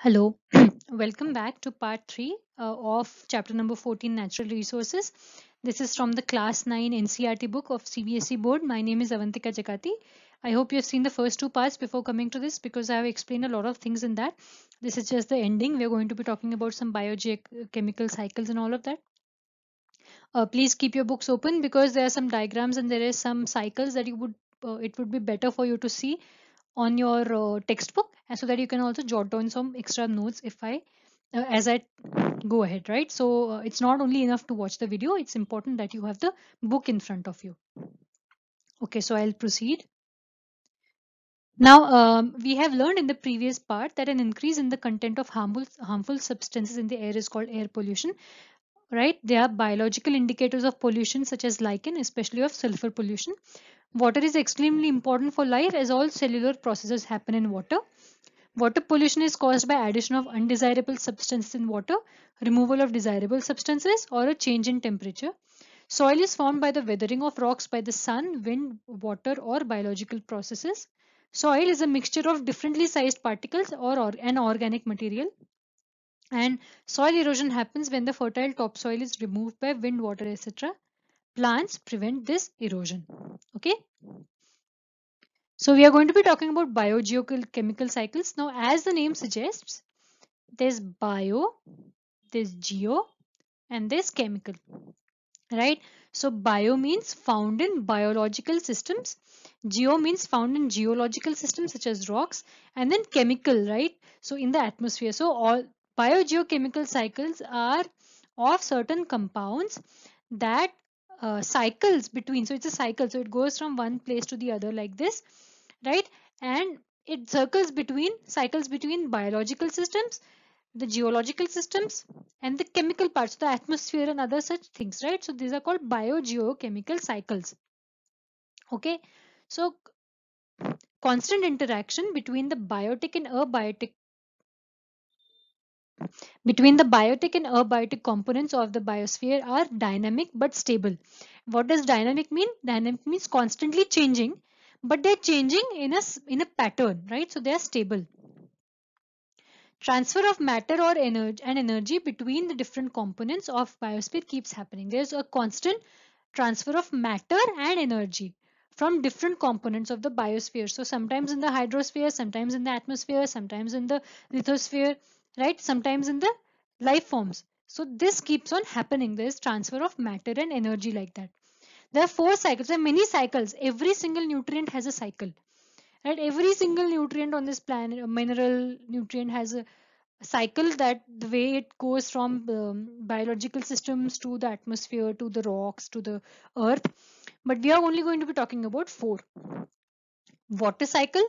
Hello, welcome back to part 3 uh, of chapter number 14 Natural Resources. This is from the class 9 NCRT book of CBSE board. My name is Avantika Jakati. I hope you have seen the first two parts before coming to this because I have explained a lot of things in that. This is just the ending. We are going to be talking about some biogeochemical cycles and all of that. Uh, please keep your books open because there are some diagrams and there is some cycles that you would uh, it would be better for you to see on your uh, textbook and so that you can also jot down some extra notes if I uh, as I go ahead right so uh, it's not only enough to watch the video it's important that you have the book in front of you okay so I'll proceed now, um, we have learned in the previous part that an increase in the content of harmful, harmful substances in the air is called air pollution, right? There are biological indicators of pollution such as lichen, especially of sulfur pollution. Water is extremely important for life as all cellular processes happen in water. Water pollution is caused by addition of undesirable substances in water, removal of desirable substances or a change in temperature. Soil is formed by the weathering of rocks by the sun, wind, water or biological processes. Soil is a mixture of differently sized particles or, or an organic material. And soil erosion happens when the fertile topsoil is removed by wind, water, etc plants prevent this erosion okay so we are going to be talking about biogeochemical cycles now as the name suggests there's bio there's geo and there's chemical right so bio means found in biological systems geo means found in geological systems such as rocks and then chemical right so in the atmosphere so all biogeochemical cycles are of certain compounds that uh, cycles between so it's a cycle so it goes from one place to the other like this right and it circles between cycles between biological systems the geological systems and the chemical parts the atmosphere and other such things right so these are called biogeochemical cycles okay so constant interaction between the biotic and abiotic between the biotic and abiotic components of the biosphere are dynamic but stable. What does dynamic mean? Dynamic means constantly changing, but they're changing in a, in a pattern, right? So they are stable. Transfer of matter or energy and energy between the different components of biosphere keeps happening. There's a constant transfer of matter and energy from different components of the biosphere. So sometimes in the hydrosphere, sometimes in the atmosphere, sometimes in the lithosphere, right? Sometimes in the life forms. So this keeps on happening. There is transfer of matter and energy like that. There are four cycles, there are many cycles. Every single nutrient has a cycle. Right? Every single nutrient on this planet, a mineral nutrient has a cycle that the way it goes from um, biological systems to the atmosphere to the rocks to the earth but we are only going to be talking about four water cycle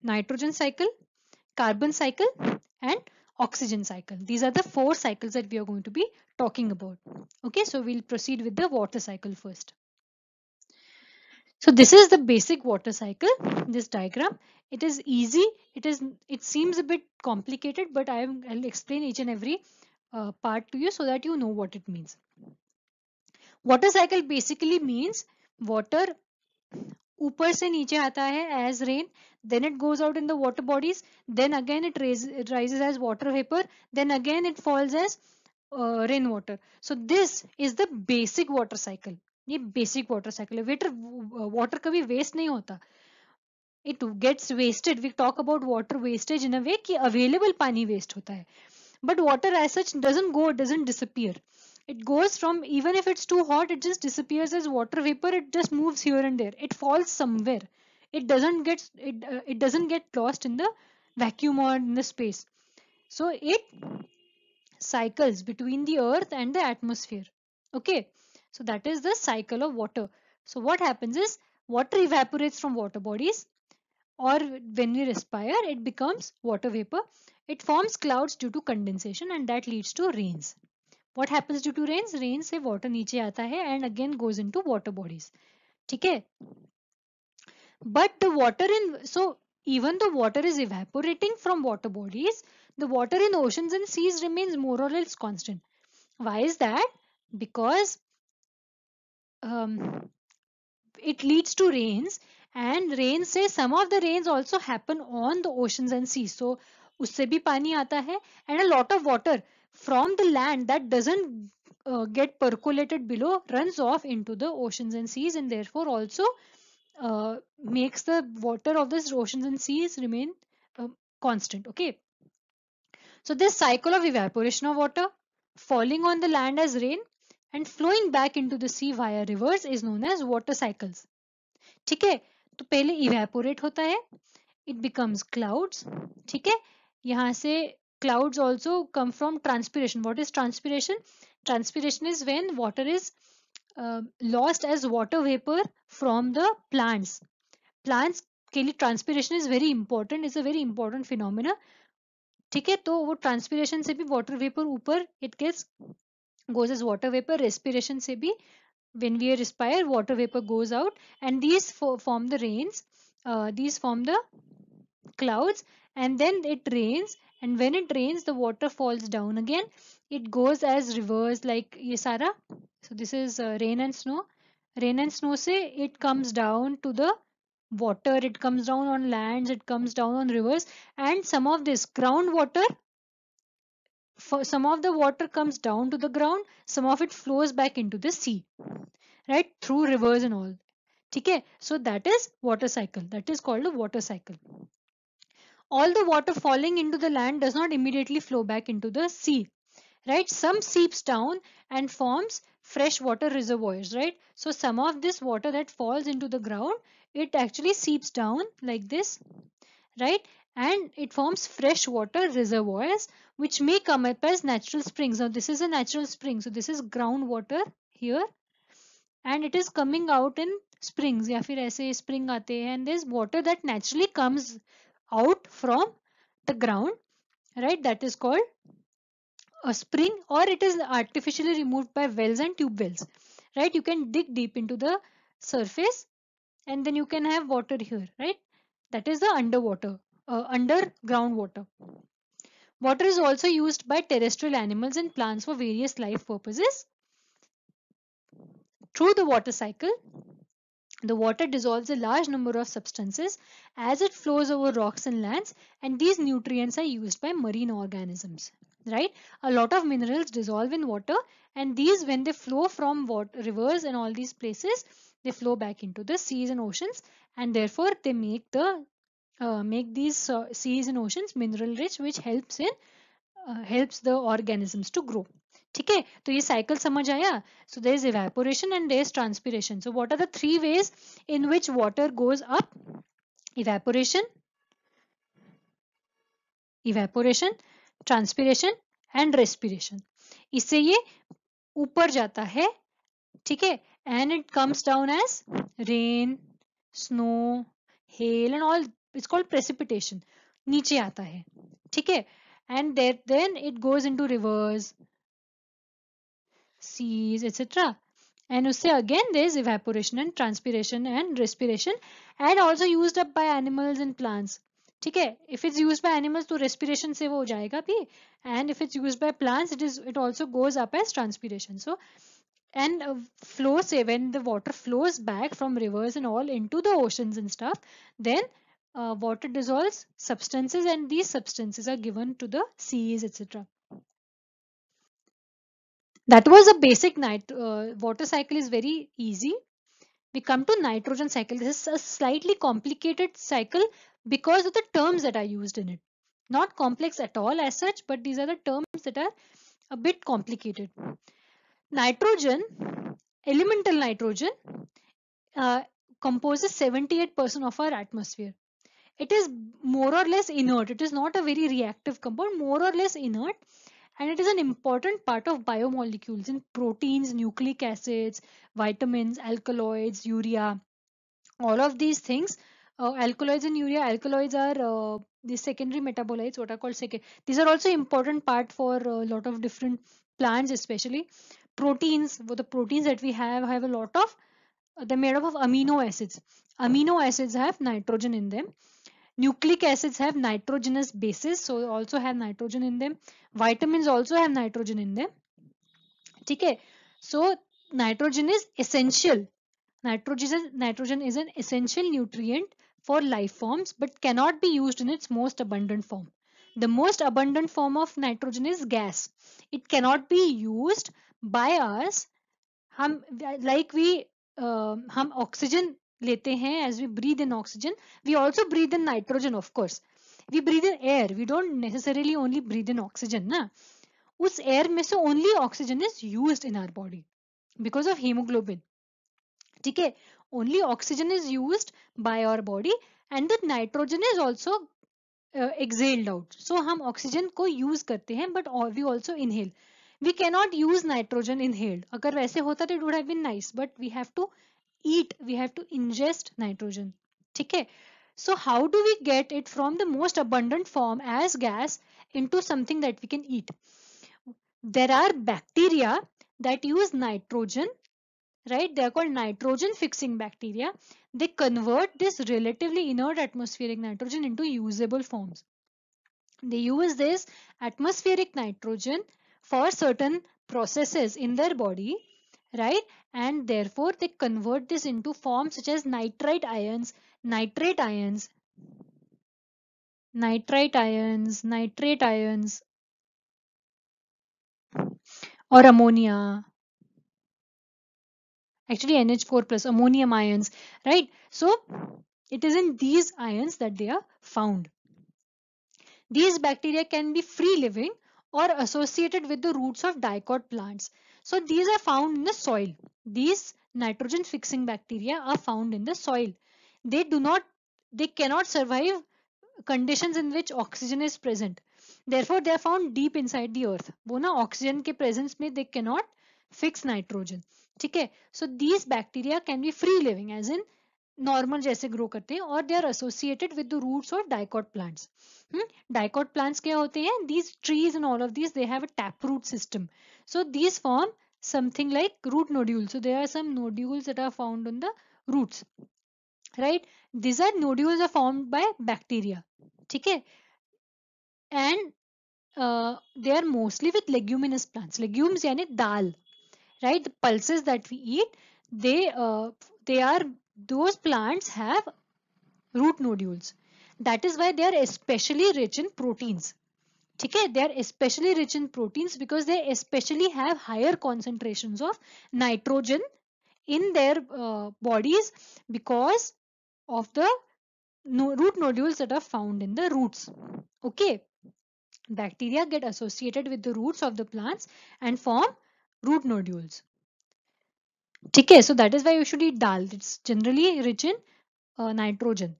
nitrogen cycle carbon cycle and oxygen cycle. These are the four cycles that we are going to be talking about. Okay, so we'll proceed with the water cycle first. So this is the basic water cycle, this diagram. It is easy, it is. It seems a bit complicated, but I will explain each and every uh, part to you so that you know what it means. Water cycle basically means water ऊपर से नीचे आता है as rain then it goes out in the water bodies then again it rise as water vapour then again it falls as rain water so this is the basic water cycle ये basic water cycle water water कभी waste नहीं होता it gets wasted we talk about water wastage in a way की available पानी waste होता है but water as such doesn't go doesn't disappear it goes from even if it's too hot it just disappears as water vapor it just moves here and there it falls somewhere it doesn't get it, uh, it doesn't get lost in the vacuum or in the space so it cycles between the earth and the atmosphere okay so that is the cycle of water so what happens is water evaporates from water bodies or when we respire it becomes water vapor it forms clouds due to condensation and that leads to rains what happens due to Rains, rain से water niche आता and again goes into water bodies. Water bodies ठीक है but the water in even the water is evaporating from water bodies, the water in oceans and seas remains more or less constant. Why is that? Because um, it leads to rains and rains say some of the rains also happen on the oceans and seas. So, usse bhi pani aata hai and a lot of water from the land that doesn't uh, get percolated below runs off into the oceans and seas and therefore also uh, makes the water of these oceans and seas remain um, constant okay so this cycle of evaporation of water falling on the land as rain and flowing back into the sea via rivers is known as water cycles ठीक है तो पहले evaporate होता है it becomes clouds ठीक है यहाँ से clouds also come from transpiration what is transpiration transpiration is when water is uh, lost as water vapor from the plants plants के transpiration is very important. It's a very important phenomenon. Phenomena ठीक है तो वो transpiration से भी water vapour ऊपर it gets goes as water vapour respiration से भी when we respire water vapor goes out and these form the rains uh, these form the clouds and then it rains and when it rains the water falls down again it goes as rivers like ye sara so this is uh, rain and snow rain and snow say it comes down to the water it comes down on lands it comes down on rivers and some of this groundwater for some of the water comes down to the ground some of it flows back into the sea right through rivers and all okay so that is water cycle that is called a water cycle all the water falling into the land does not immediately flow back into the sea right some seeps down and forms fresh water reservoirs right so some of this water that falls into the ground it actually seeps down like this right and it forms freshwater reservoirs which may come up as natural springs now this is a natural spring so this is groundwater here and it is coming out in springs या फिर ऐसे spring आते हैं and there is water that naturally comes out from the ground right that is called a spring or it is artificially removed by wells and tube wells right you can dig deep into the surface and then you can have water here right that is the underwater uh, underground water water is also used by terrestrial animals and plants for various life purposes through the water cycle the water dissolves a large number of substances as it flows over rocks and lands and these nutrients are used by marine organisms, right? A lot of minerals dissolve in water and these when they flow from water, rivers and all these places, they flow back into the seas and oceans and therefore they make the uh, make these uh, seas and oceans mineral rich which helps in uh, helps the organisms to grow ठीक है तो ये cycle समझ आया so there is evaporation and there is transpiration so what are the three ways in which water goes up evaporation evaporation transpiration and respiration इससे ये ऊपर जाता है ठीक है and it comes down as rain snow hail and all it's called precipitation नीचे आता है ठीक है and then it goes into rivers seas, etc. And say again there is evaporation and transpiration and respiration and also used up by animals and plants. Okay, if it's used by animals, animals respiration respiration से वो हो and if it's used by plants, it is it also goes up as transpiration. So, and uh, flow say and flows when the water flows back from rivers and all into the oceans and stuff then uh, water dissolves substances and these substances are given to the seas etc that was a basic nit uh, water cycle is very easy. We come to nitrogen cycle. This is a slightly complicated cycle because of the terms that are used in it. Not complex at all as such, but these are the terms that are a bit complicated. Nitrogen, elemental nitrogen, uh, composes 78% of our atmosphere. It is more or less inert. It is not a very reactive compound, more or less inert and it is an important part of biomolecules in proteins, nucleic acids, vitamins, alkaloids, urea. All of these things, uh, alkaloids and urea, alkaloids are uh, the secondary metabolites, what are called second. These are also important part for a lot of different plants, especially proteins. The proteins that we have have a lot of, they're made up of amino acids. Amino acids have nitrogen in them Nucleic acids have nitrogenous bases, so also have nitrogen in them. Vitamins also have nitrogen in them. Okay, so nitrogen is essential. Nitrogen, nitrogen is an essential nutrient for life forms but cannot be used in its most abundant form. The most abundant form of nitrogen is gas. It cannot be used by us. like we uh, oxygen. लेते हैं as we breathe in oxygen we also breathe in nitrogen of course we breathe in air we don't necessarily only breathe in oxygen ना उस air में से only oxygen is use in our body because of haemoglobin ठीक है only oxygen is use by our body and the nitrogen is also exhaled out so हम oxygen को use करते हैं but we also inhale we cannot use nitrogen inhaled अगर वैसे होता तो it would have been nice but we have to eat we have to ingest nitrogen okay so how do we get it from the most abundant form as gas into something that we can eat there are bacteria that use nitrogen right they are called nitrogen fixing bacteria they convert this relatively inert atmospheric nitrogen into usable forms they use this atmospheric nitrogen for certain processes in their body right? And therefore they convert this into forms such as nitrite ions, nitrate ions, nitrite ions, nitrate ions, or ammonia. Actually NH4 plus ammonium ions, right? So it is in these ions that they are found. These bacteria can be free living or associated with the roots of dicot plants. So these are found in the soil. These nitrogen fixing bacteria are found in the soil. They do not, they cannot survive conditions in which oxygen is present. Therefore, they are found deep inside the earth. वो ना oxygen के presence में they cannot fix nitrogen. ठीक है So these bacteria can be free living as in normal, जैसे grow करते हैं और they are associated with the roots dicot plants. Plants dicot plants क्या होते हैं These trees and all of these they have a tap root so these form something like root nodules. So there are some nodules that are found on the roots, right? These are nodules are formed by bacteria, okay? And uh, they are mostly with leguminous plants. Legumes, yani dal, right? The pulses that we eat, they uh, they are those plants have root nodules. That is why they are especially rich in proteins. ठीक है they are specially rich in proteins because they specially have higher concentration of nitrogen in their uh, bodies because of the root nodules that are found in the roots okay bacteria get associated with the roots of the plants and form root nodules okay so that is why you should eat dal it's generally rich in uh, nitrogen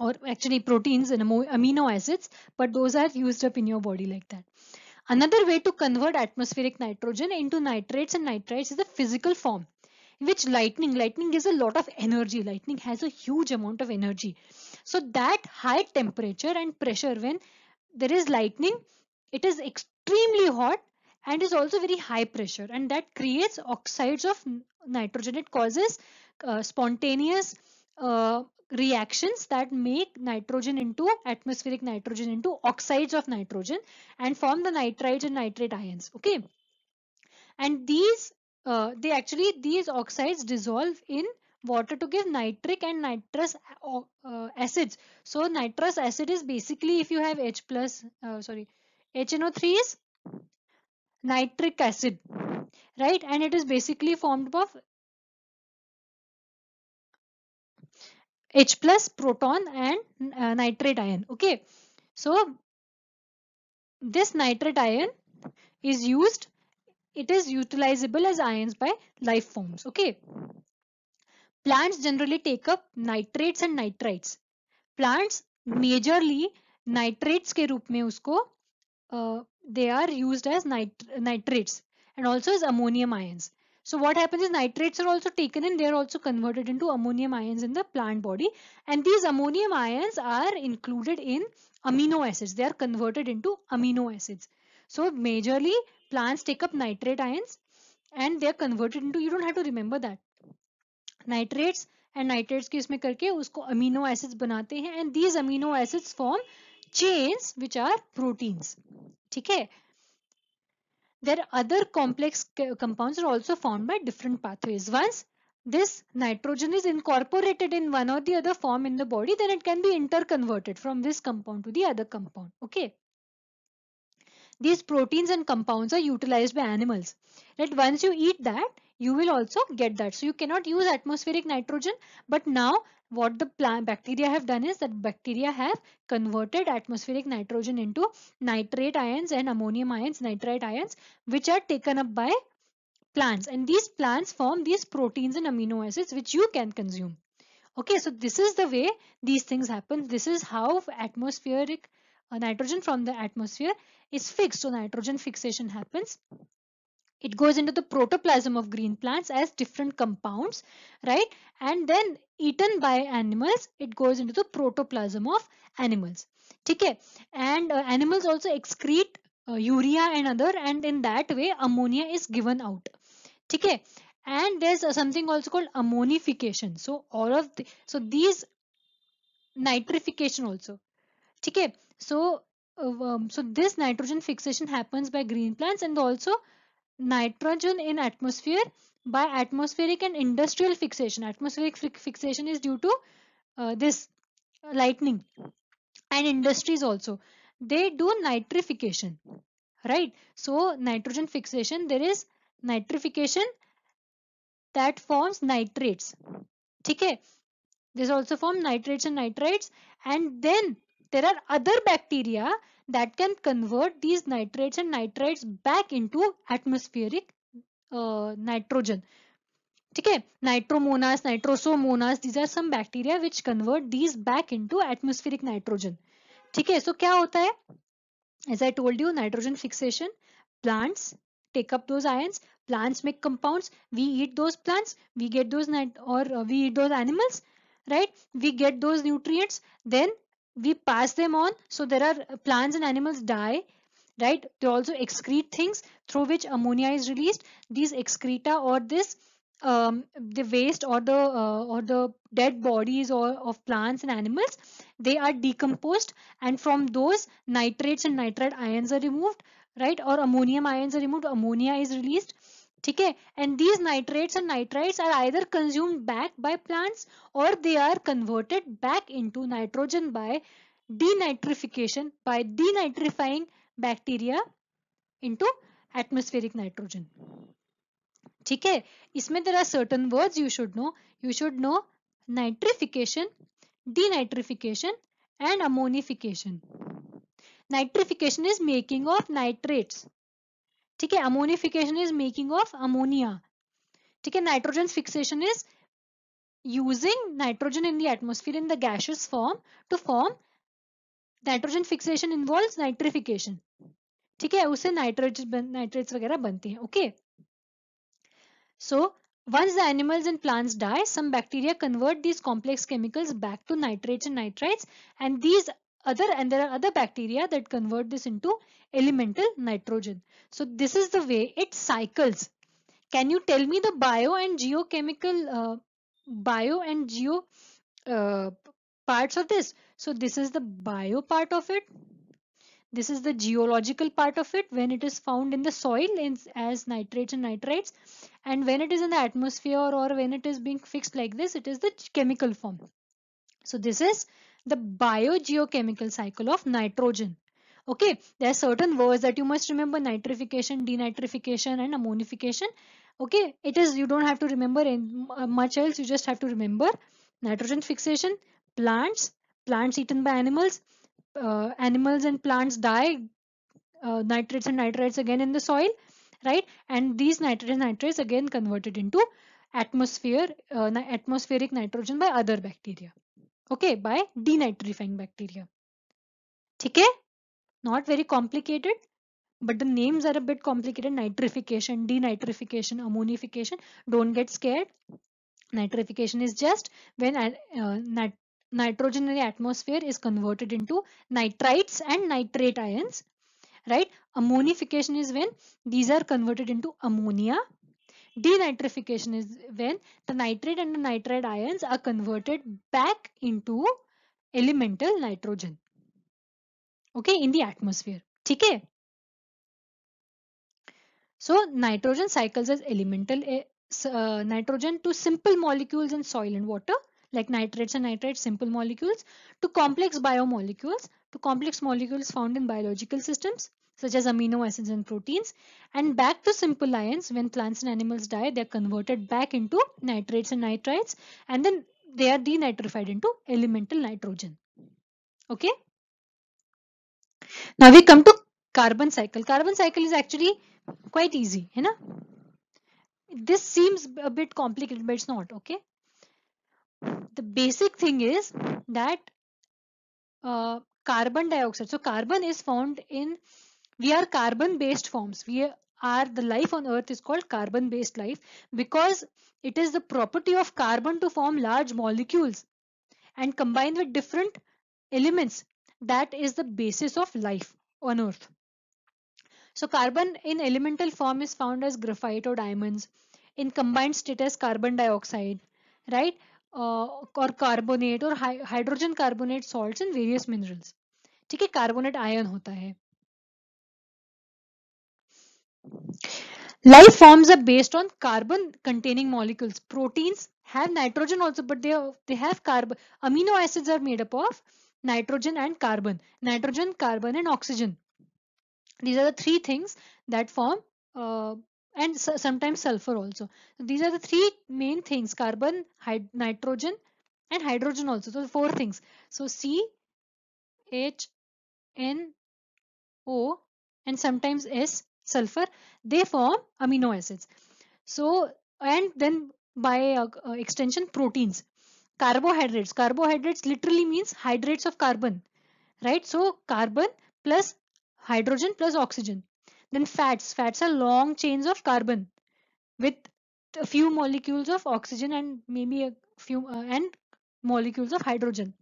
or actually proteins and amino acids, but those are used up in your body like that. Another way to convert atmospheric nitrogen into nitrates and nitrites is the physical form, which lightning, lightning gives a lot of energy. Lightning has a huge amount of energy. So that high temperature and pressure when there is lightning, it is extremely hot and is also very high pressure and that creates oxides of nitrogen. It causes uh, spontaneous uh, reactions that make nitrogen into atmospheric nitrogen into oxides of nitrogen and form the nitrite and nitrate ions okay and these uh, they actually these oxides dissolve in water to give nitric and nitrous uh, uh acids so nitrous acid is basically if you have h plus uh, sorry hno3 is nitric acid right and it is basically formed of H plus proton and uh, nitrate ion. Okay. So this nitrate ion is used. It is utilizable as ions by life forms. Okay. Plants generally take up nitrates and nitrites. Plants majorly nitrates के रूप में they are used as nit nitrates and also as ammonium ions. So what happens is nitrates are also taken and they are also converted into ammonium ions in the plant body. And these ammonium ions are included in amino acids. They are converted into amino acids. So majorly plants take up nitrate ions and they are converted into, you don't have to remember that. Nitrates and nitrates के इसमें करके उसको amino acids बनाते हैं and these amino acids form chains which are proteins. ठीक है? There other complex compounds are also formed by different pathways. Once this nitrogen is incorporated in one or the other form in the body, then it can be interconverted from this compound to the other compound. Okay. These proteins and compounds are utilized by animals. Right? Once you eat that, you will also get that. So you cannot use atmospheric nitrogen, but now what the plant bacteria have done is that bacteria have converted atmospheric nitrogen into nitrate ions and ammonium ions nitrite ions which are taken up by plants and these plants form these proteins and amino acids which you can consume okay so this is the way these things happen this is how atmospheric uh, nitrogen from the atmosphere is fixed so nitrogen fixation happens it goes into the protoplasm of green plants as different compounds right and then eaten by animals it goes into the protoplasm of animals okay and uh, animals also excrete uh, urea and other and in that way ammonia is given out okay and there's uh, something also called ammonification so all of the, so these nitrification also okay so uh, um, so this nitrogen fixation happens by green plants and also nitrogen in atmosphere by atmospheric and industrial fixation. Atmospheric fixation is due to uh, this lightning and industries also. They do nitrification, right? So nitrogen fixation, there is nitrification that forms nitrates. Okay, this also form nitrates and nitrites and then there are other bacteria that can convert these nitrates and nitrites back into atmospheric uh, nitrogen. Okay, nitromonas, nitrosomonas, these are some bacteria which convert these back into atmospheric nitrogen. Okay, so सो क्या होता है as I told you nitrogen fixation take up those ions plants make compounds we eat those plants we get those nit or uh, we eat those animals right we get those nutrients then we pass them on so there are uh, plants and animals die right they also excrete things through which ammonia is released these excreta or this um, the waste or the uh, or the dead bodies or of plants and animals they are decomposed and from those nitrates and nitrite ions are removed right or ammonium ions are removed ammonia is released ठीक है and these nitrates and nitrites are either consumed back by plants और they are converted back into nitrogen denitrification by denitrifying bacteria into atmospheric nitrogen ठीक है इसमें there are certain words you should know you should know nitrification denitrification and ammonification nitrification is making of nitrates ठीक है ammonification is making of ammonia ठीक है nitrogen fixation is using nitrogen in the atmosphere in the gaseous form to form nitrogen fixation involves nitrification ठीक है उससे nitrogen nitrates वगैरह बनते हैं Okay. So once the animals and plants die some bacteria convert these complex chemicals back to nitrates and nitrites and these other and there are other bacteria that convert this into elemental nitrogen. So this is the way it cycles. Can you tell me the bio and geochemical uh, bio and geo uh, parts of this? So this is the bio part of it. This is the geological part of it when it is found in the soil in, as nitrates and nitrites and when it is in the atmosphere or when it is being fixed like this it is the chemical form. So this is the biogeochemical cycle of nitrogen. Okay, there are certain words that you must remember nitrification, denitrification and ammonification. Okay, it is you don't have to remember in, uh, much else, you just have to remember nitrogen fixation, plants, plants eaten by animals, uh, animals and plants die, uh, nitrates and nitrites again in the soil, right? And these nitrates and nitrates again converted into atmosphere, uh, atmospheric nitrogen by other bacteria okay by denitrifying bacteria okay not very complicated but the names are a bit complicated nitrification denitrification ammonification don't get scared nitrification is just when uh, nit nitrogen in the atmosphere is converted into nitrites and nitrate ions right ammonification is when these are converted into ammonia Denitrification is when the nitrate and the nitride ions are converted back into elemental nitrogen. Okay, in the atmosphere. Okay. So nitrogen cycles as elemental eh, uh, nitrogen to simple molecules in soil and water like nitrates and nitrates simple molecules to complex biomolecules to complex molecules found in biological systems such as amino acids and proteins. And back to simple ions, when plants and animals die, they're converted back into nitrates and nitrites, and then they are denitrified into elemental nitrogen. Okay. Now we come to carbon cycle. Carbon cycle is actually quite easy, you know. This seems a bit complicated, but it's not, okay. The basic thing is that uh, carbon dioxide. So carbon is found in we are carbon based forms we are the life on earth is called carbon based life because it is the property of carbon to form large molecules and combine with different elements that is the basis of life on earth so carbon in elemental form is found as graphite or diamonds in combined state as carbon dioxide right uh, or carbonate or hydrogen carbonate salts in various minerals ठीक है carbonate ion होता है Life forms are based on carbon containing molecules. Proteins have nitrogen also, but they have, they have carbon. Amino acids are made up of nitrogen and carbon. Nitrogen, carbon and oxygen. These are the three things that form uh, and sometimes sulfur also. these are the three main things carbon, nitrogen and hydrogen also. So four things. So C, H, N, O and sometimes S sulfur they form amino acids so and then by uh, uh, extension proteins carbohydrates carbohydrates literally means hydrates of carbon right so carbon plus hydrogen plus oxygen then fats fats are long chains of carbon with a few molecules of oxygen and maybe a few uh, and molecules of hydrogen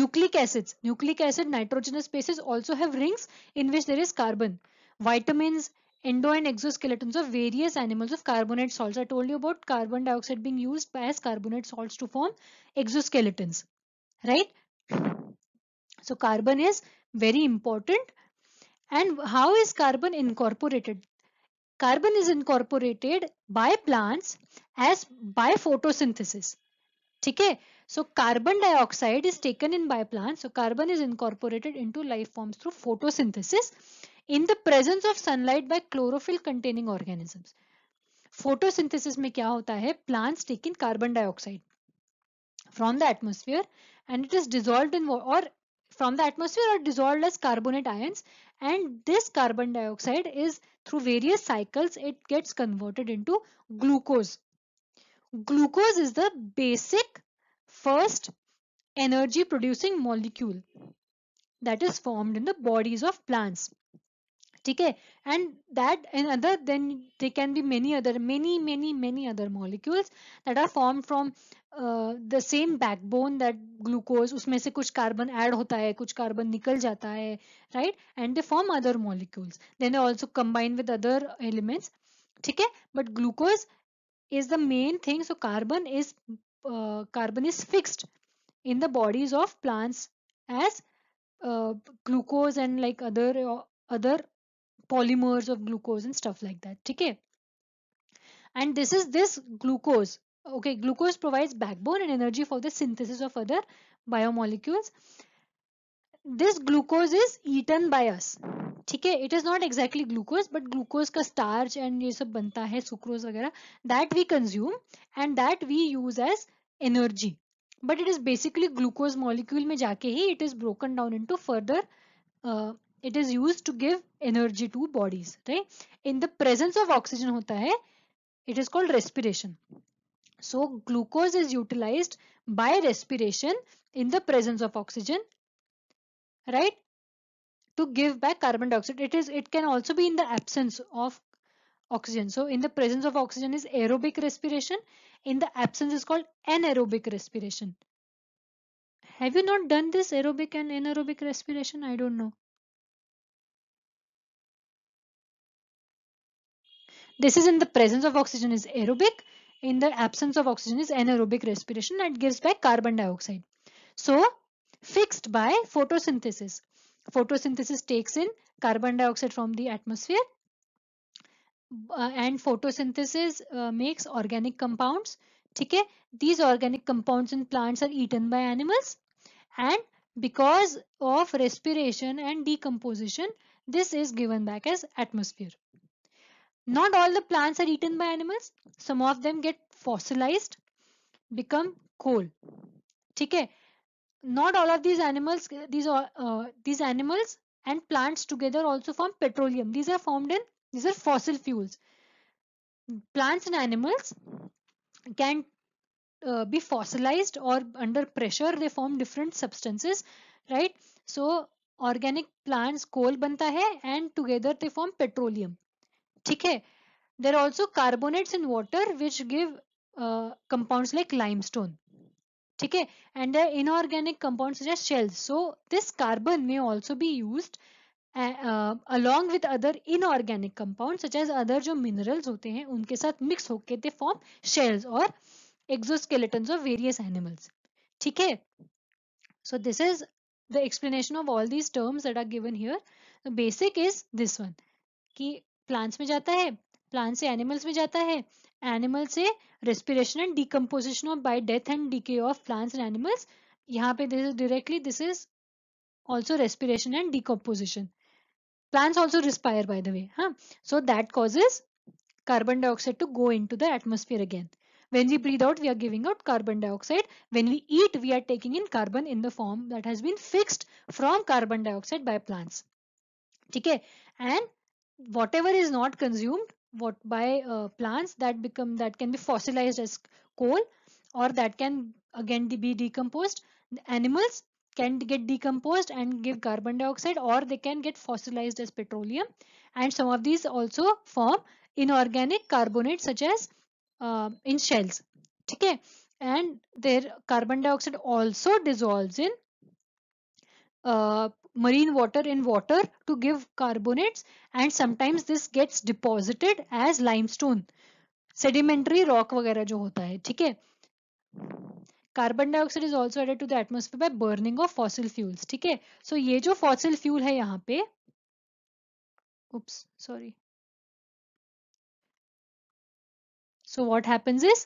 nucleic acids nucleic acid nitrogenous bases also have rings in which there is carbon vitamins, endo and exoskeletons of various animals of carbonate salts. I told you about carbon dioxide being used as carbonate salts to form exoskeletons, right? So carbon is very important. And how is carbon incorporated? Carbon is incorporated by plants as by photosynthesis. Okay, so carbon dioxide is taken in by plants. So carbon is incorporated into life forms through photosynthesis in the presence of sunlight by chlorophyll containing organisms. Photosynthesis mein kya hota hai? Plants take in carbon dioxide from the atmosphere and it is dissolved in or from the atmosphere or dissolved as carbonate ions and this carbon dioxide is through various cycles it gets converted into glucose. Glucose is the basic first energy producing molecule that is formed in the bodies of plants. ठीक है and that and other than there can be many other many many many other molecules that are form from the same backbone that glucose उसमें से कुछ carbon add होता है कुछ carbon निकल जाता है right and they form other molecules then they also combine with other elements ठीक है but glucose is the main thing so carbon is carbon is fixed in the bodies of plants as glucose and like other other polymers of glucose and stuff like that okay and this is this glucose okay glucose provides backbone and energy for the synthesis of other biomolecules this glucose is eaten by us ठीक है it is not exactly glucose but glucose का starch and ये सब बनता है sucrose वगैरह that we consume and that we use as energy but it is basically glucose molecule में जाके ही it is broken down into further It is used to give energy to bodies, right? In the presence of oxygen, it is called respiration so glucose is utilized by respiration in the presence of oxygen right to give back carbon dioxide it is it can also be in the absence of oxygen so in the presence of oxygen is aerobic respiration in the absence is called anaerobic respiration have you not done this aerobic and anaerobic respiration i don't know This is in the presence of oxygen is aerobic. In the absence of oxygen is anaerobic respiration that gives back carbon dioxide. So fixed by photosynthesis. Photosynthesis takes in carbon dioxide from the atmosphere uh, and photosynthesis uh, makes organic compounds. Okay? These organic compounds in plants are eaten by animals and because of respiration and decomposition, this is given back as atmosphere. Not all the plants are eaten by animals. Some of them get fossilized, become coal. Okay. not all of these animals these are uh, uh, these animals and plants together also form petroleum these are formed in these are fossil fuels plants and animals can uh, be fossilized or under pressure they form different substances right so organic plants coal banta hai and together they form petroleum ठीक है there also carbonates in water which give compound like limestone ठीक है and inorganic compound shells so this carbon may also be use along with other inorganic compound such as other जो minerals होते हैं उनके साथ mix होके they form shells और exoskeleton of various animals ठीक है so this is the explanation of all these terms that are given here the basic is this one plants में जाता है प्लांट से एनिमल्स में जाता है एनिमल से respiration and decomposition of by death and decay of plants and animals यहाँ पे this is directly this is also respiration and decomposition plants also respire by the way हाँ so that causes carbon dioxide to go into the atmosphere again when we breathe out we are giving out carbon dioxide when we eat we are taking in carbon in the form that has been fixed from carbon dioxide by plants ठीक है and whatever is not consumed what by uh, plants that become that can be fossilized as coal or that can again be decomposed the animals can get decomposed and give carbon dioxide or they can get fossilized as petroleum and some of these also form inorganic carbonates such as uh, in shells okay and their carbon dioxide also dissolves in uh, marine water in water to give carbonates and sometimes this gets deposited as limestone sedimentary rock वगैरह जो होता है ठीक है carbon dioxide is also added to the atmosphere by burning of fossil fuels ठीक है सो ये जो है यहाँ पे oops sorry so what happens is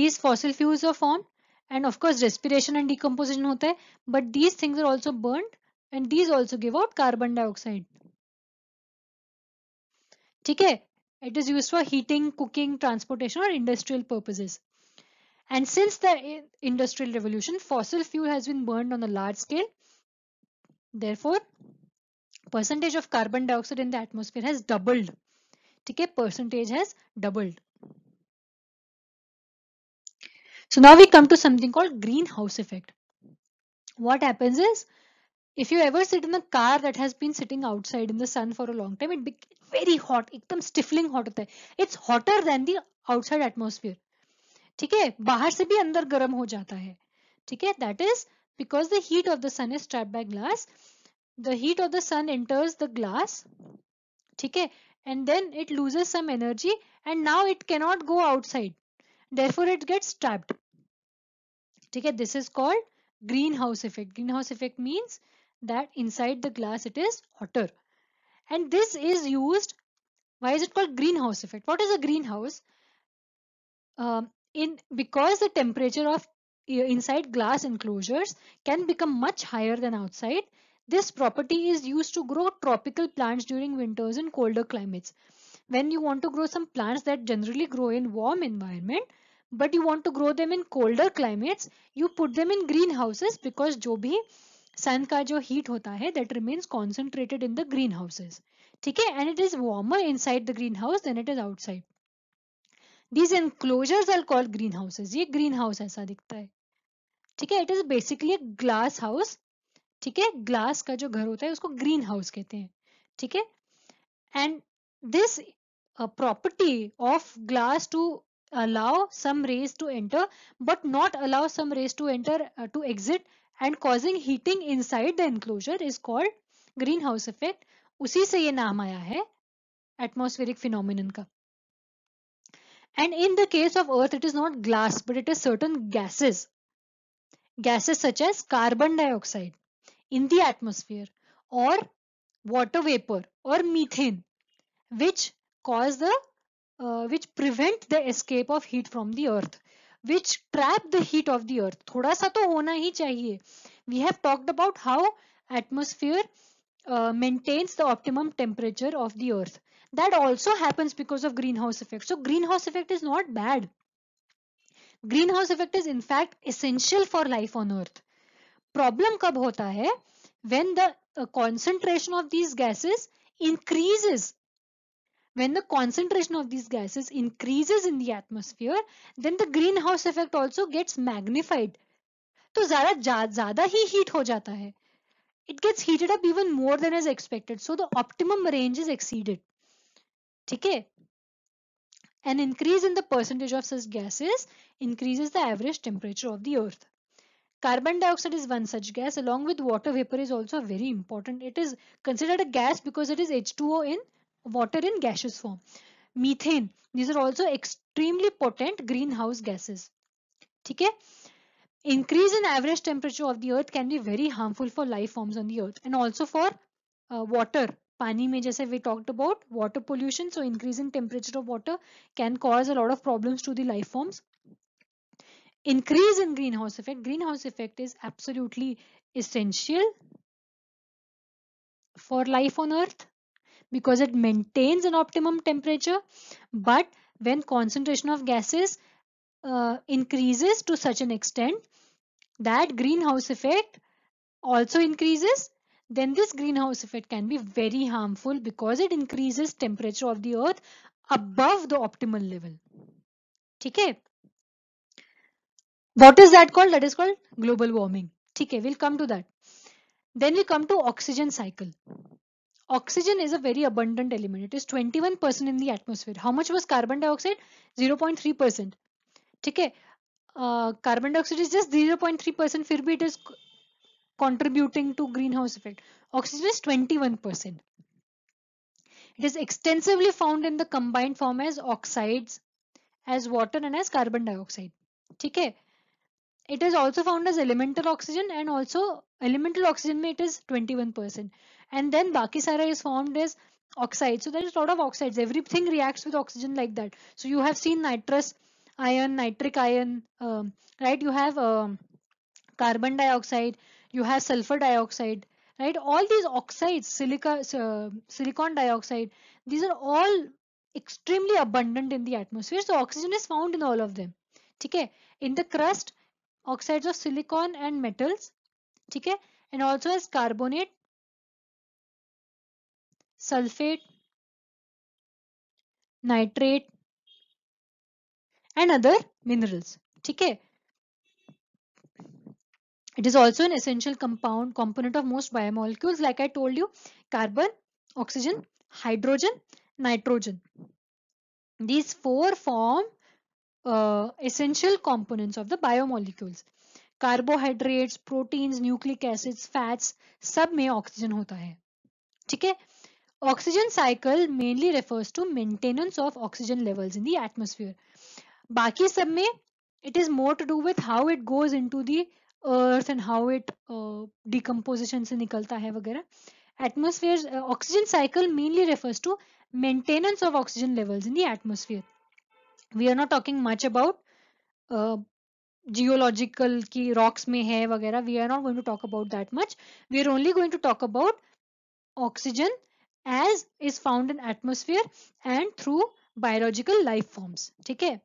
these fossil fuels are formed and of course respiration and decomposition hota hai, but these things are also burned and these also give out carbon dioxide ठीक it is used for heating cooking transportation or industrial purposes and since the industrial revolution fossil fuel has been burned on a large scale therefore percentage of carbon dioxide in the atmosphere has doubled ठीक है percentage has doubled so now we come to something called greenhouse effect. What happens is if you ever sit in a car that has been sitting outside in the sun for a long time, it becomes very hot. एकदम stifling hot It's hotter than the outside atmosphere. ठीक है बाहर से भी अंदर गर्म हो जाता है ठीक है that is because the heat of the sun is trap by glass the heat of the sun enters the glass ठीक है and then it loses some energy and now it cannot go outside therefore it gets trapped okay this is called greenhouse effect greenhouse effect means that inside the glass it is hotter and this is used why is it called greenhouse effect what is a greenhouse um, in because the temperature of inside glass enclosures can become much higher than outside this property is used to grow tropical plants during winters in colder climates when you want to grow some plants that generally grow in warm environment but you want to grow them in colder climates you put them in greenhouses because जो भी sun ka jo heat hota hai, that remains concentrated in the greenhouses ठीक and it is warmer inside the greenhouse than it is outside these enclosures are called greenhouses ये greenhouse ऐसा दिखता है ठीक it is basically a glass house ठीक है glass का जो घर होता है उसको greenhouse कहते हैं ठीक and this a property of glass to allow some rays to enter but not allow some rays to enter uh, to exit and causing heating inside the enclosure is called greenhouse effect उसी से ये नाम आया है atmospheric phenomenon का and in the case of earth it is not glass but it is certain gases gases such as carbon dioxide in the atmosphere or water vapor or methane which cause the uh, which prevent the escape of heat from the earth which trap the heat of the earth thoda sa to hona hi chahiye we have talked about how atmosphere uh, maintains the optimum temperature of the earth that also happens because of greenhouse effect so greenhouse effect is not bad Greenhouse effect is in fact essential for life on Earth. Problem होता when the uh, concentration of these gases increases when the concentration of these gases increases in the atmosphere then the greenhouse effect also gets magnified तो ज़रा ज़्यादा ही heat हो जाता है it gets heated up even more than is expected so the optimum range is exceeded ठीक है an increase in the percentage of such gases increases the average temperature of the earth carbon dioxide is one such gas along with water vapor is also very important it is considered a gas because it is h2o in water in gaseous form. Methane, these are also extremely potent greenhouse gases. Okay? Increase in average temperature of the earth can be very harmful for life forms on the earth and also for uh, water. Pani mein jaise we talked about water pollution. So increase in temperature of water can cause a lot of problems to the life forms. Increase in greenhouse effect. Greenhouse effect is absolutely essential for life on earth because it maintains an optimum temperature but when concentration of gases uh, increases to such an extent that greenhouse effect also increases then this greenhouse effect can be very harmful because it increases temperature of the earth above the optimal level okay what is that called that is called global warming okay we'll come to that then we come to oxygen cycle Oxygen is a very abundant element. It is 21% in the atmosphere. How much was carbon dioxide? 0.3%. Okay. Uh, carbon dioxide is just 0.3% फिर it is contributing to greenhouse effect. Oxygen is 21%. It is extensively found in the combined form as oxides, as water and as carbon dioxide. Okay. It is also found as elemental oxygen and also elemental oxygen it is 21% and then bakisara is formed as oxide so there's a lot of oxides everything reacts with oxygen like that so you have seen nitrous ion nitric ion um, right you have um, carbon dioxide you have sulfur dioxide right all these oxides silica uh, silicon dioxide these are all extremely abundant in the atmosphere so oxygen is found in all of them okay in the crust oxides of silicon and metals okay and also as carbonate sulfate, nitrate and other minerals. ठीक है It is also an essential compound component of most biomolecules like I told you carbon, oxygen, hydrogen, nitrogen. These four form uh, essential components of the biomolecules. Carbohydrates, proteins, nucleic acids, fats सब में oxygen होता है ठीक है Oxygen cycle mainly refers to maintenance of oxygen levels in the atmosphere. Baki sab mein, it is more to do with how it goes into the earth and how it uh, decomposition se nikalta hai vagera. Atmosphere's uh, oxygen cycle mainly refers to maintenance of oxygen levels in the atmosphere. We are not talking much about uh, geological ki rocks mein hai vagera. We are not going to talk about that much. We are only going to talk about oxygen as is found in atmosphere and through biological life forms Okay,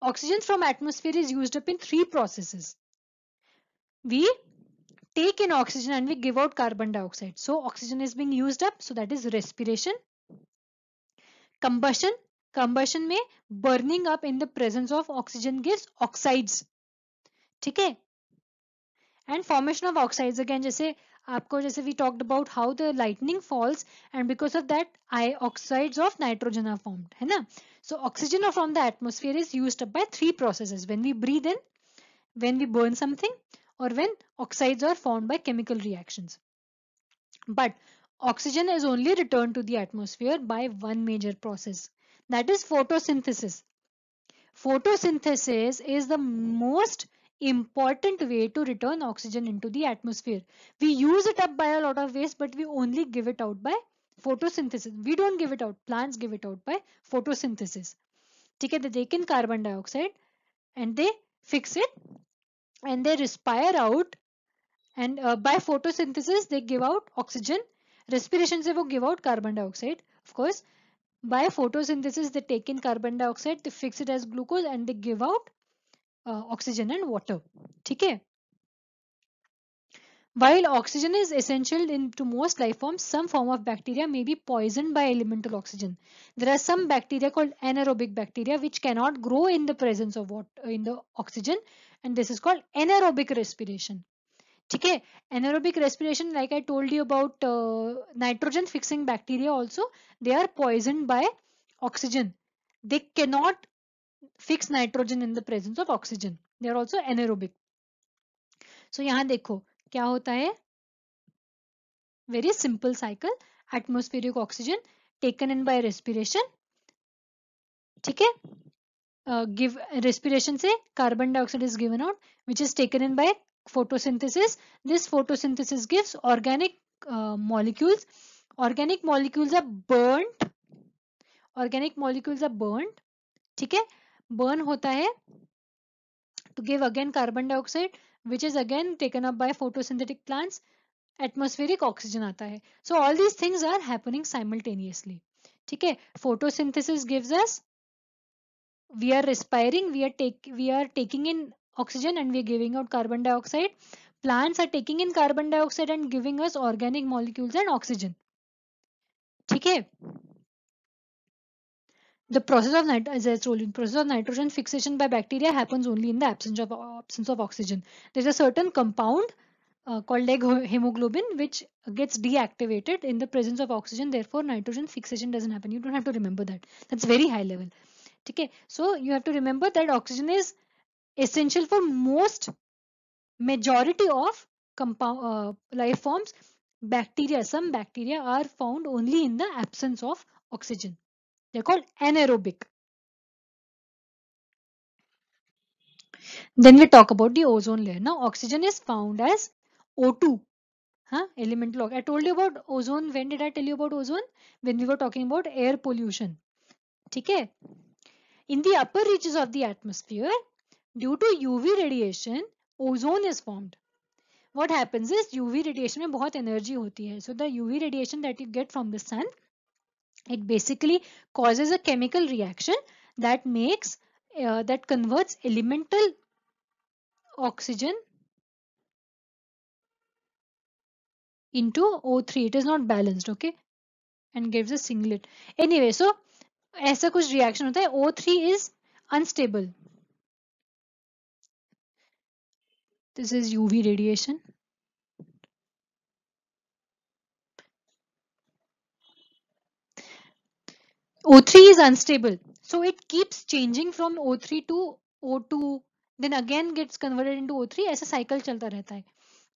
oxygen from atmosphere is used up in three processes we take in oxygen and we give out carbon dioxide so oxygen is being used up so that is respiration combustion combustion may burning up in the presence of oxygen gives oxides Okay, and formation of oxides again say आपको जैसे we talked about how the lightning falls and because of that I oxides of nitrogen are formed है ना so oxygen from the atmosphere is use up by three processes when we breathe in when we burn something or when oxides are formed by chemical reactions. But oxygen is only returned to the atmosphere by one major process that is photosynthesis. Photosynthesis is the most important way to return oxygen into the atmosphere. We use it up by a lot of ways, but we only give it out by photosynthesis. We don't give it out. Plants give it out by photosynthesis. Okay, they take in carbon dioxide and they fix it and they respire out and uh, by photosynthesis they give out oxygen. Respiration se wo give out carbon dioxide. Of course, by photosynthesis they take in carbon dioxide, they fix it as glucose and they give out Oxygen and water. ठीक है While oxygen is essential in to most life forms, some form of bacteria may be poisoned by elemental oxygen. There are some bacteria called anaerobic bacteria which cannot grow in the presence of what in the oxygen, and this is called anaerobic respiration. Okay, anaerobic respiration, like I told you about uh, nitrogen fixing bacteria, also they are poisoned by oxygen. They cannot fix nitrogen in the presence of oxygen they are also anaerobic so यहाँ देखो क्या होता है very simple cycle atmospheric oxygen taken in by respiration ठीक है give uh, respiration से carbon dioxide is given out which is taken in by photosynthesis this photosynthesis gives organic uh, molecules organic molecules are burnt organic molecules are burnt ठीक है burn होता है to give again carbon dioxide which is again taken up by photosynthetic plants atmospheric oxygen आता है so all these things are happening simultaneously ठीक है photosynthesis gives us we are respiring we are take we are taking in oxygen and we are giving out carbon dioxide plants are taking in carbon dioxide and giving us organic molecules and oxygen ठीक है the process of process of nitrogen fixation by bacteria happens only in the absence of absence of oxygen. There's a certain compound uh, called leg hemoglobin which gets deactivated in the presence of oxygen. Therefore, nitrogen fixation doesn't happen. You don't have to remember that. That's very high level. Okay, so you have to remember that oxygen is essential for most majority of compound uh, life forms. Bacteria, some bacteria are found only in the absence of oxygen. They're called anaerobic. Then we talk about the ozone layer. Now oxygen is found as O2 huh? element log. I told you about ozone. When did I tell you about ozone? When we were talking about air pollution. Okay. In the upper reaches of the atmosphere, due to UV radiation, ozone is formed. What happens is UV radiation में बहुत energy होती है. So the UV radiation that you get from the sun it basically causes a chemical reaction that makes, uh, that converts elemental oxygen into O3. It is not balanced, okay? And gives a singlet. Anyway, so ऐसा कुछ reaction होता है. O3 is unstable. This is UV radiation. O3 is unstable. So it keeps changing from O3 to O2 then again gets converted into O3 a cycle chalta रहता hai.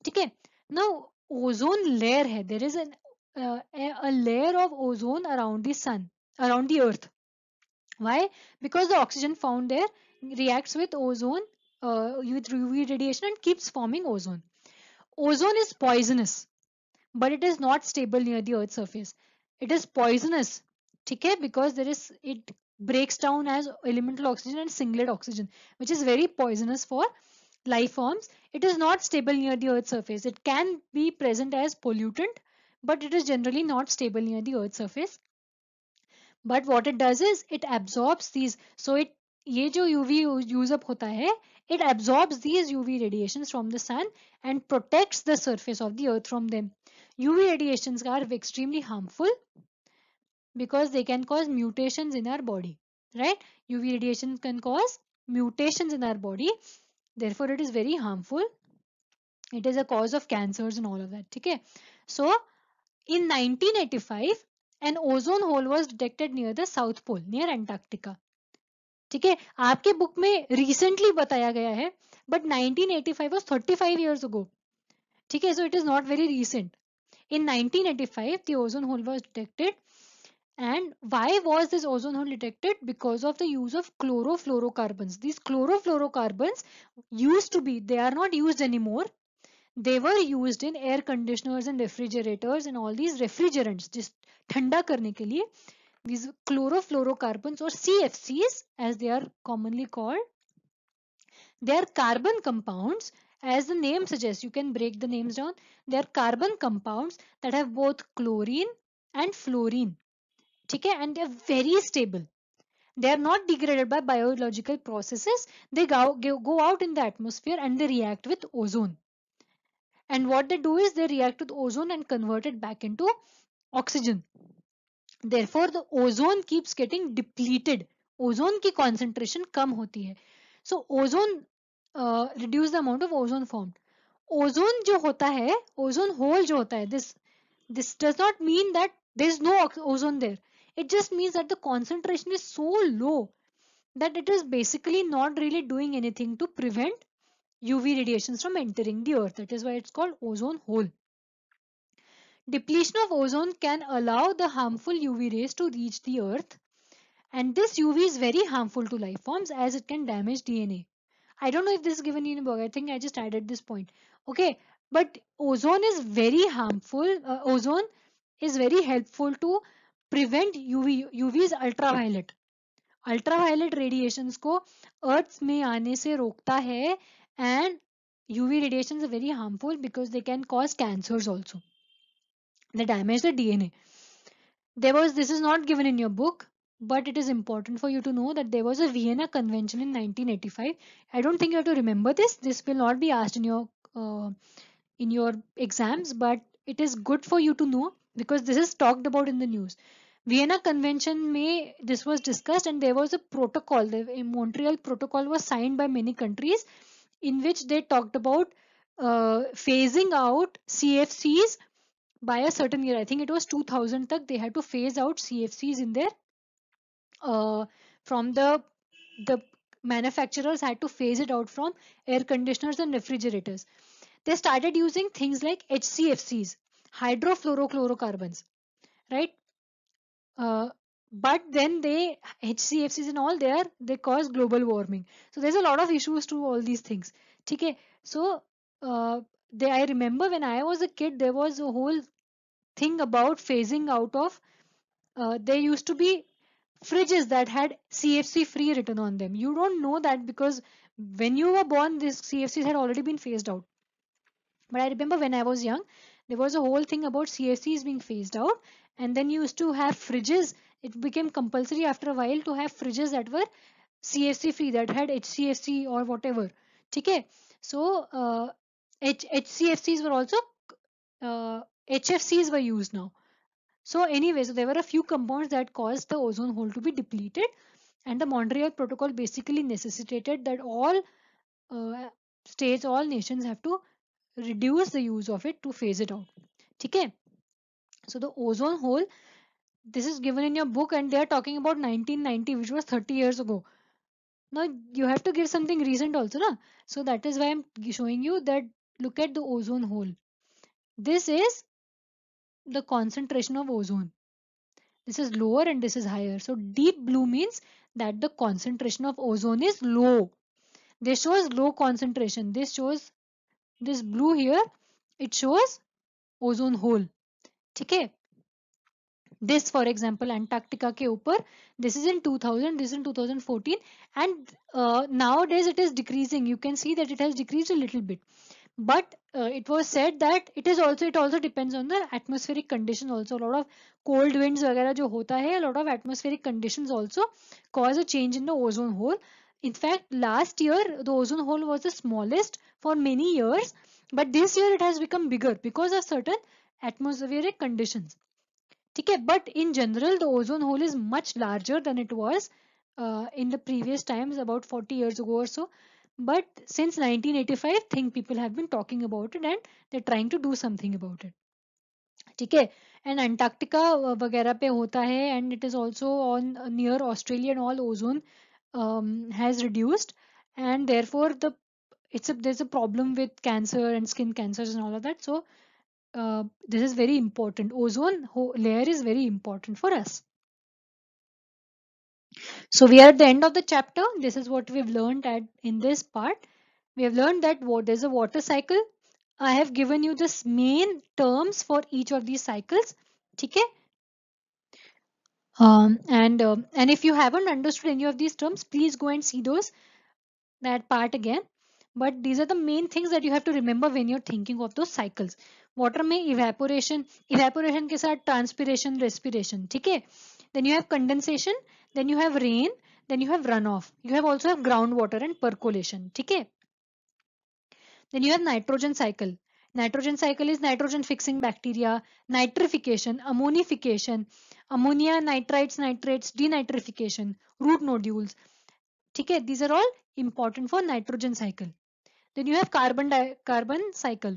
Okay. Now ozone layer है. There is an uh, a layer of ozone around the sun, around the earth. Why? Because the oxygen found there reacts with ozone, uh, with UV radiation and keeps forming ozone. Ozone is poisonous, but it is not stable near the earth's surface. It is poisonous ठीक है because there breaks down as elemental oxygen and singlet oxygen which is very poisonous for life forms it is not stable near the earth's surface it can be present as pollutant but it is generally not stable near the earth's surface but what it does is it absorbs these so it ये जो UV use up होता है it absorbs these UV radiations from the sun and protects the surface of the earth from them UV radiations are extremely harmful because they can cause mutations in our body right uv radiation can cause mutations in our body therefore it is very harmful it is a cause of cancers and all of that okay so in 1985 an ozone hole was detected near the south pole near antarctica ठीक है आपके book में recently बताया गया है but 1985 was 35 five years ago ठीक है so it is not very recent in 1985 eighty five the ozone hole was detected And why was this ozone hole detected? Because of the use of chlorofluorocarbons. These chlorofluorocarbons used to be, they are not used anymore. They were used in air conditioners and refrigerators and all these refrigerants. Just thanda karne ke liye. These chlorofluorocarbons or CFCs as they are commonly called. They are carbon compounds as the name suggests, you can break the names down. They are carbon compounds that have both chlorine and fluorine. ठीक है and they are very stable they are not degraded by biological processes they go out in the atmosphere and they react with ozone and what they do is they react with ozone and converted back into oxygen there the ozone keeps getting depleted ozone की concentration कम होती है so ozone reduce the amount of ozone form ozone जो होता है ozone hole जो होता है this this does not mean that is no ozone there It just means that the concentration is so low that it is basically not really doing anything to prevent UV radiations from entering the earth. That is why it's called ozone hole. Depletion of ozone can allow the harmful UV rays to reach the earth and this UV is very harmful to life forms as it can damage DNA. I don't know if this is given in a book. I think I just added this point. Okay, but ozone is very harmful. Uh, ozone is very helpful to prevent UV UV's ultraviolet Ultraviolet radiations को earths में आने से रोकता है UV radiations are very harmful because they can cause cancers also. They damage the DNA. there was this is not given in your book but it is important for you to know that there was a vienna convention in 1985 i don't think you have to remember this this will not be asked in your uh, in your exams but it is good for you to know because this is talked about in the news Vienna Convention may this was discussed and there was a protocol. The Montreal Protocol was signed by many countries in which they talked about uh, phasing out CFCs by a certain year. I think it was 2000 tak they had to phase out CFCs in their uh, from the the manufacturers had to phase it out from air conditioners and refrigerators. They started using things like HCFCs, hydrofluorochlorocarbons, right? Uh, but then they HCFCs and all there they cause global warming. So there's a lot of issues to all these things. Okay, so uh, they I remember when I was a kid there was a whole thing about phasing out of. Uh, there used to be fridges that had CFC free written on them. You don't know that because when you were born, these CFCs had already been phased out. But I remember when I was young, there was a whole thing about CSCs being phased out and then you used to have fridges. It became compulsory after a while to have fridges that were CSC free that had HCFC or whatever. Okay, so uh, H HCFCs were also uh, HFCs were used now. So anyway, so there were a few compounds that caused the ozone hole to be depleted and the Montreal Protocol basically necessitated that all uh, states, all nations have to reduce the use of it to phase it out Okay. so the ozone hole this is given in your book and they are talking about 1990 which was 30 years ago now you have to give something recent also na so that is why i'm showing you that look at the ozone hole this is the concentration of ozone this is lower and this is higher so deep blue means that the concentration of ozone is low this shows low concentration this shows this blue here it shows ozone hole ठीक है this for example antarctica ke upar this is in 2000 this is in 2014 and uh, nowadays it is decreasing you can see that it has decreased a little bit but uh, it was said that it is also it also depends on the atmospheric condition also a lot of cold winds वगैरह जो होता है a lot of atmospheric conditions also cause a change in the ozone hole In fact, last year the ozone hole was the smallest for many years, but this year it has become bigger because of certain atmospheric conditions. Okay, but in general, the ozone hole is much larger than it was uh, in the previous times about 40 years ago or so. But since 1985, think people have been talking about it and they're trying to do something about it. Okay, and Antarctica, Antarctica uh, वगैरह पे होता है and it is also on near Australian um, has reduced and therefore the it's a there's a problem with cancer and skin cancers and all of that so uh, this is very important ozone layer is very important for us so we are at the end of the chapter this is what we've learned at in this part we have learned that what there's a water cycle i have given you the main terms for each of these cycles okay um, and uh, and if you haven't understood any of these terms please go and see those that part again but these are the main things that you have to remember when you're thinking of those cycles water may evaporation evaporation ke saath transpiration respiration theek then you have condensation then you have rain then you have runoff you have also have groundwater and percolation theek then you have nitrogen cycle nitrogen cycle is nitrogen fixing bacteria nitrification ammonification ammonia nitrites nitrates denitrification root nodules okay, these are all important for nitrogen cycle. Then you have carbon carbon cycle,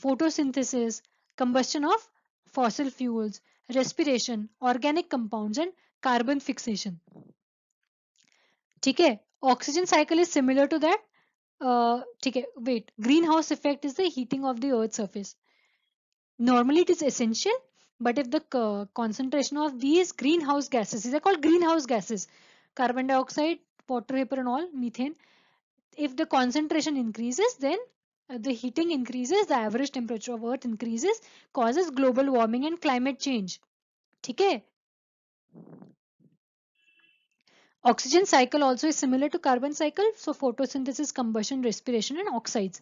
photosynthesis, combustion of fossil fuels, respiration, organic compounds and carbon fixation. Okay, oxygen cycle is similar to that. Uh, ठीक uh, wait greenhouse effect is the heating of the earth's surface. Normally it is essential but if the concentration of these greenhouse gases, these are called greenhouse gases, carbon dioxide, water vapor and all, methane, if the concentration increases, then uh, the heating increases, the average temperature of earth increases, causes global warming and climate change. Okay? Oxygen cycle also is similar to carbon cycle. So photosynthesis, combustion, respiration and oxides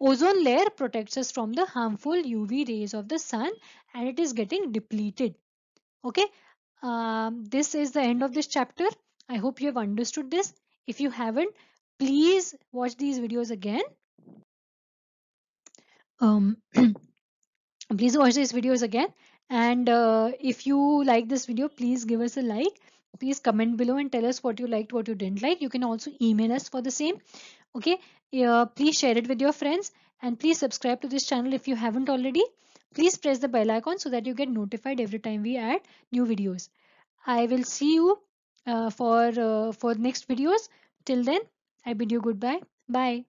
ozone layer protects us from the harmful UV rays of the sun and it is getting depleted. Okay, um, this is the end of this chapter. I hope you have understood this. If you haven't, please watch these videos again. Um, please watch these videos again. And uh, if you like this video, please give us a like. Please comment below and tell us what you liked, what you didn't like. You can also email us for the same okay uh, please share it with your friends and please subscribe to this channel if you haven't already please press the bell icon so that you get notified every time we add new videos i will see you uh, for uh, for next videos till then i bid you goodbye bye